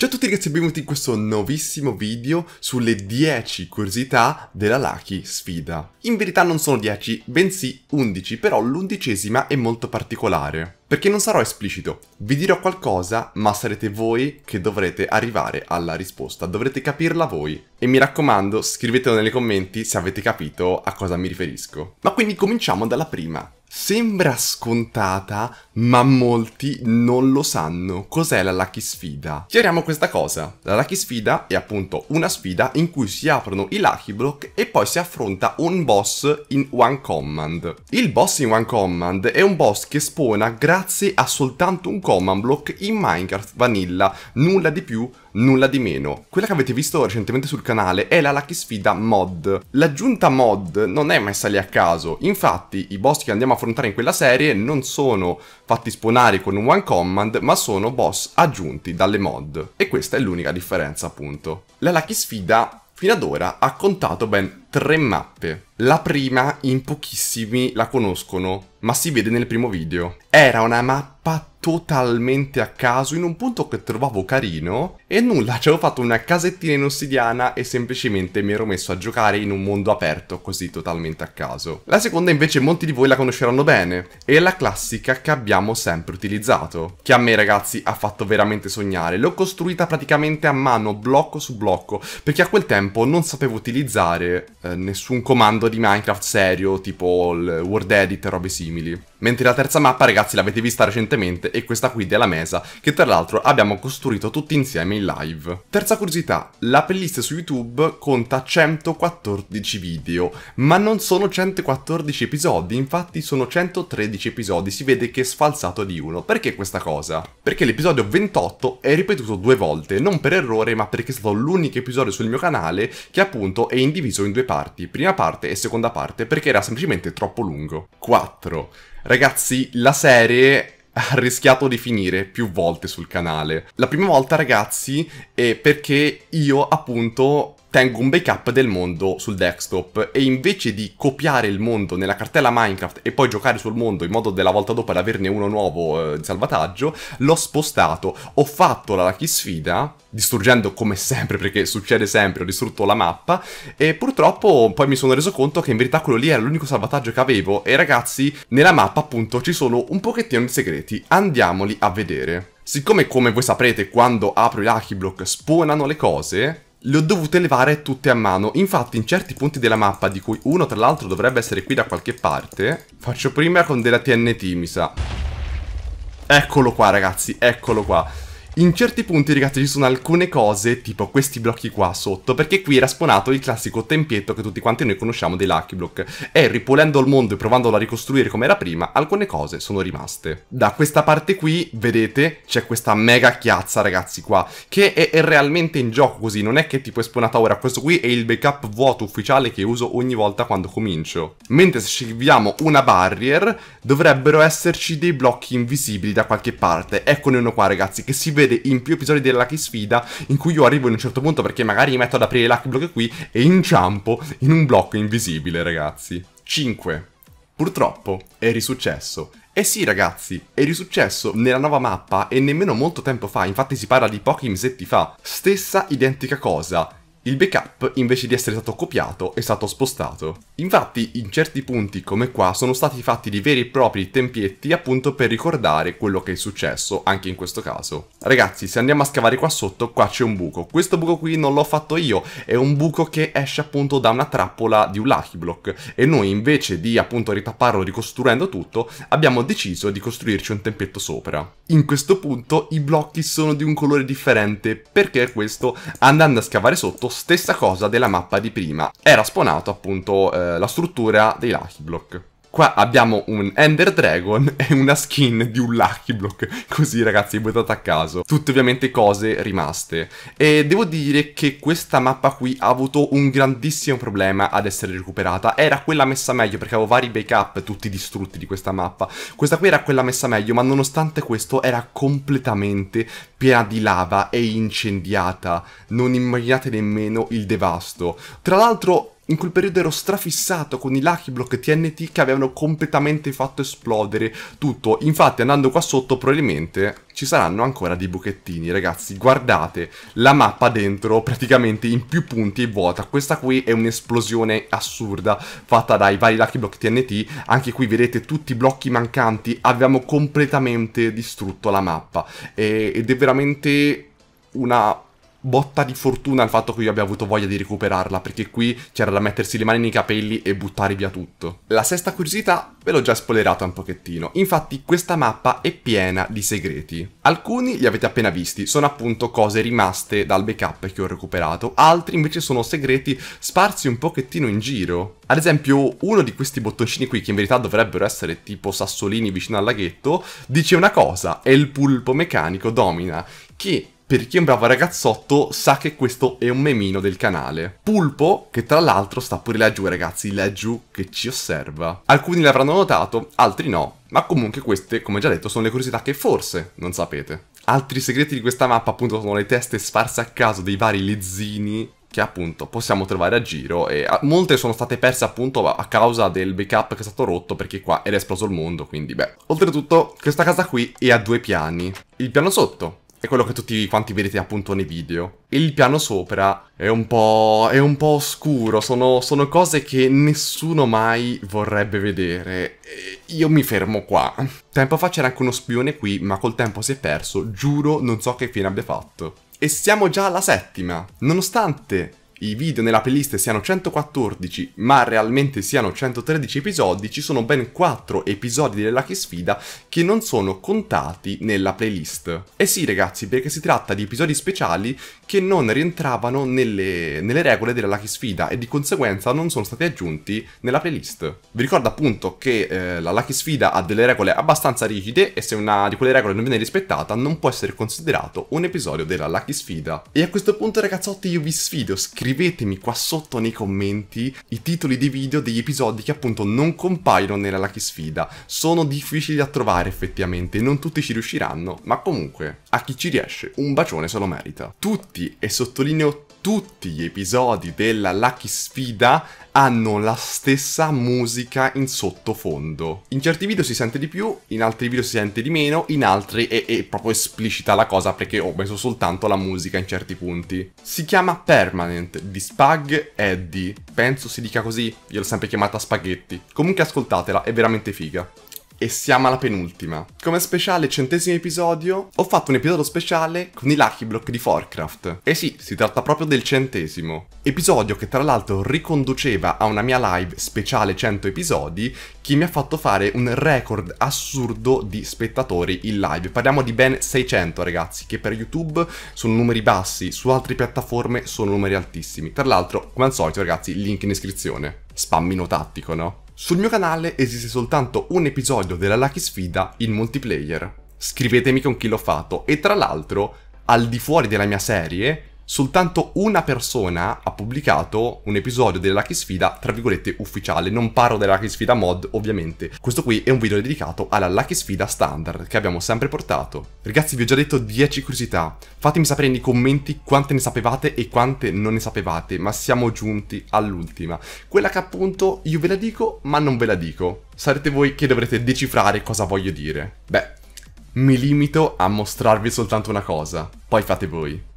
Ciao a tutti ragazzi e benvenuti in questo nuovissimo video sulle 10 curiosità della Lucky Sfida. In verità non sono 10, bensì 11, però l'undicesima è molto particolare. Perché non sarò esplicito, vi dirò qualcosa, ma sarete voi che dovrete arrivare alla risposta, dovrete capirla voi. E mi raccomando, scrivetelo nei commenti se avete capito a cosa mi riferisco. Ma quindi cominciamo dalla prima. Sembra scontata, ma molti non lo sanno. Cos'è la Lucky Sfida? Chiariamo questa cosa. La Lucky Sfida è appunto una sfida in cui si aprono i Lucky Block e poi si affronta un boss in One Command. Il boss in One Command è un boss che spawna grazie a soltanto un Command Block in Minecraft Vanilla, nulla di più, nulla di meno. Quella che avete visto recentemente sul canale è la Lucky Sfida mod. L'aggiunta mod non è messa lì a caso, infatti i boss che andiamo a affrontare in quella serie non sono fatti spawnare con un one command, ma sono boss aggiunti dalle mod. E questa è l'unica differenza, appunto. La Lucky Sfida fino ad ora ha contato ben tre mappe. La prima in pochissimi la conoscono, ma si vede nel primo video. Era una mappa totalmente a caso in un punto che trovavo carino e nulla, ci cioè avevo fatto una casettina in ossidiana e semplicemente mi ero messo a giocare in un mondo aperto così totalmente a caso. La seconda invece molti di voi la conosceranno bene, è la classica che abbiamo sempre utilizzato, che a me ragazzi ha fatto veramente sognare, l'ho costruita praticamente a mano, blocco su blocco, perché a quel tempo non sapevo utilizzare eh, nessun comando di Minecraft serio, tipo il Word Edit e robe simili. Mentre la terza mappa ragazzi l'avete vista recentemente e questa qui della Mesa, che tra l'altro abbiamo costruito tutti insieme in live. Terza curiosità, la playlist su YouTube conta 114 video, ma non sono 114 episodi, infatti sono 113 episodi, si vede che è sfalsato di uno. Perché questa cosa? Perché l'episodio 28 è ripetuto due volte, non per errore ma perché è stato l'unico episodio sul mio canale che appunto è indiviso in due parti, prima parte e seconda parte, perché era semplicemente troppo lungo. 4. Ragazzi, la serie ha rischiato di finire più volte sul canale. La prima volta, ragazzi, è perché io appunto tengo un backup del mondo sul desktop e invece di copiare il mondo nella cartella Minecraft e poi giocare sul mondo in modo della volta dopo ad averne uno nuovo eh, di salvataggio, l'ho spostato, ho fatto la lucky sfida, distruggendo come sempre perché succede sempre, ho distrutto la mappa e purtroppo poi mi sono reso conto che in verità quello lì era l'unico salvataggio che avevo e ragazzi nella mappa appunto ci sono un pochettino di segreti, andiamoli a vedere. Siccome come voi saprete quando apro i lucky block spawnano le cose, le ho dovute levare tutte a mano. Infatti in certi punti della mappa, di cui uno tra l'altro dovrebbe essere qui da qualche parte, faccio prima con della TNT, mi sa. Eccolo qua, ragazzi, eccolo qua. In certi punti, ragazzi, ci sono alcune cose, tipo questi blocchi qua sotto, perché qui era spawnato il classico tempietto che tutti quanti noi conosciamo dei Lucky Block, e ripulendo il mondo e provandolo a ricostruire come era prima, alcune cose sono rimaste. Da questa parte qui, vedete, c'è questa mega chiazza, ragazzi, qua, che è, è, realmente in gioco così, non è che tipo è spawnata ora, questo qui è il backup vuoto ufficiale che uso ogni volta quando comincio. Mentre se scriviamo una barrier, dovrebbero esserci dei blocchi invisibili da qualche parte, eccone uno qua, ragazzi, che si vede succede in più episodi della Lucky Sfida, in cui io arrivo in un certo punto perché magari mi metto ad aprire Lucky Block qui e inciampo in un blocco invisibile, ragazzi. 5. Purtroppo è risuccesso. Eh sì ragazzi, è risuccesso nella nuova mappa e nemmeno molto tempo fa, infatti si parla di pochi mesetti fa. Stessa identica cosa, il backup, invece di essere stato copiato, è stato spostato. Infatti, in certi punti come qua, sono stati fatti dei veri e propri tempietti appunto per ricordare quello che è successo, anche in questo caso. Ragazzi, se andiamo a scavare qua sotto, qua c'è un buco. Questo buco qui non l'ho fatto io, è un buco che esce appunto da una trappola di un lucky block. E noi, invece di appunto ritapparlo ricostruendo tutto, abbiamo deciso di costruirci un tempietto sopra. In questo punto, i blocchi sono di un colore differente, perché questo, andando a scavare sotto, Stessa cosa della mappa di prima, era spawnato appunto eh, la struttura dei Lucky Block. Qua abbiamo un Ender Dragon e una skin di un Lucky Block, così ragazzi, votate a caso. Tutte ovviamente cose rimaste. E devo dire che questa mappa qui ha avuto un grandissimo problema ad essere recuperata. Era quella messa meglio perché avevo vari backup tutti distrutti di questa mappa. Questa qui era quella messa meglio, ma nonostante questo era completamente piena di lava e incendiata. Non immaginate nemmeno il devasto. Tra l'altro in quel periodo ero strafissato con i Lucky Block TNT che avevano completamente fatto esplodere tutto. Infatti andando qua sotto probabilmente ci saranno ancora dei buchettini, ragazzi. Guardate la mappa dentro praticamente in più punti è vuota. Questa qui è un'esplosione assurda fatta dai vari Lucky Block TNT. Anche qui vedete tutti i blocchi mancanti. Abbiamo completamente distrutto la mappa. ed è veramente una botta di fortuna il fatto che io abbia avuto voglia di recuperarla, perché qui c'era da mettersi le mani nei capelli e buttare via tutto. La sesta curiosità ve l'ho già spoilerata un pochettino, infatti questa mappa è piena di segreti. Alcuni li avete appena visti, sono appunto cose rimaste dal backup che ho recuperato, altri invece sono segreti sparsi un pochettino in giro. Ad esempio, uno di questi bottoncini qui, che in verità dovrebbero essere tipo sassolini vicino al laghetto, dice una cosa è il pulpo meccanico domina, che per chi è un bravo ragazzotto sa che questo è un memino del canale. Pulpo, che tra l'altro sta pure laggiù ragazzi, laggiù che ci osserva. Alcuni l'avranno notato, altri no, ma comunque queste, come già detto, sono le curiosità che forse non sapete. Altri segreti di questa mappa appunto sono le teste sparse a caso dei vari lezzini che appunto possiamo trovare a giro e molte sono state perse appunto a causa del backup che è stato rotto perché qua era esploso il mondo quindi beh oltretutto questa casa qui è a due piani il piano sotto è quello che tutti quanti vedete appunto nei video. Il piano sopra è un po'... è un po' oscuro, sono, sono cose che nessuno mai vorrebbe vedere. E io mi fermo qua. Tempo fa c'era anche uno spione qui, ma col tempo si è perso, giuro non so che fine abbia fatto. E siamo già alla settima. Nonostante i video nella playlist siano 114 ma realmente siano 113 episodi, ci sono ben 4 episodi della Lucky Sfida che non sono contati nella playlist. E eh sì ragazzi, perché si tratta di episodi speciali che non rientravano nelle, nelle regole della Lucky Sfida e di conseguenza non sono stati aggiunti nella playlist. Vi ricordo appunto che eh, la Lucky Sfida ha delle regole abbastanza rigide e se una di quelle regole non viene rispettata non può essere considerato un episodio della Lucky Sfida. E a questo punto ragazzotti io vi sfido, scrivete scrivetemi qua sotto nei commenti i titoli dei video degli episodi che appunto non compaiono nella Lucky Sfida. Sono difficili da trovare effettivamente, non tutti ci riusciranno, ma comunque a chi ci riesce un bacione se lo merita. Tutti, e sottolineo tutti gli episodi della Lucky Sfida hanno la stessa musica in sottofondo. In certi video si sente di più, in altri video si sente di meno, in altri è, è proprio esplicita la cosa perché ho messo soltanto la musica in certi punti. Si chiama Permanent di Spag Eddie, penso si dica così, io l'ho sempre chiamata Spaghetti. Comunque ascoltatela, è veramente figa e siamo alla penultima. Come speciale centesimo episodio ho fatto un episodio speciale con i Lucky Block di Forcraft. E eh sì, si tratta proprio del centesimo. Episodio che tra l'altro riconduceva a una mia live speciale 100 episodi che mi ha fatto fare un record assurdo di spettatori in live. Parliamo di ben 600 ragazzi, che per YouTube sono numeri bassi, su altre piattaforme sono numeri altissimi. Tra l'altro, come al solito ragazzi, link in descrizione. Spammino tattico, no? Sul mio canale esiste soltanto un episodio della Lucky Sfida in multiplayer. Scrivetemi con chi l'ho fatto e tra l'altro, al di fuori della mia serie, soltanto una persona ha pubblicato un episodio della Lucky Sfida, tra virgolette, ufficiale. Non parlo della Lucky Sfida mod, ovviamente. Questo qui è un video dedicato alla Lucky Sfida standard, che abbiamo sempre portato. Ragazzi, vi ho già detto 10 curiosità. Fatemi sapere nei commenti quante ne sapevate e quante non ne sapevate, ma siamo giunti all'ultima. Quella che appunto io ve la dico, ma non ve la dico. Sarete voi che dovrete decifrare cosa voglio dire. Beh, mi limito a mostrarvi soltanto una cosa, poi fate voi.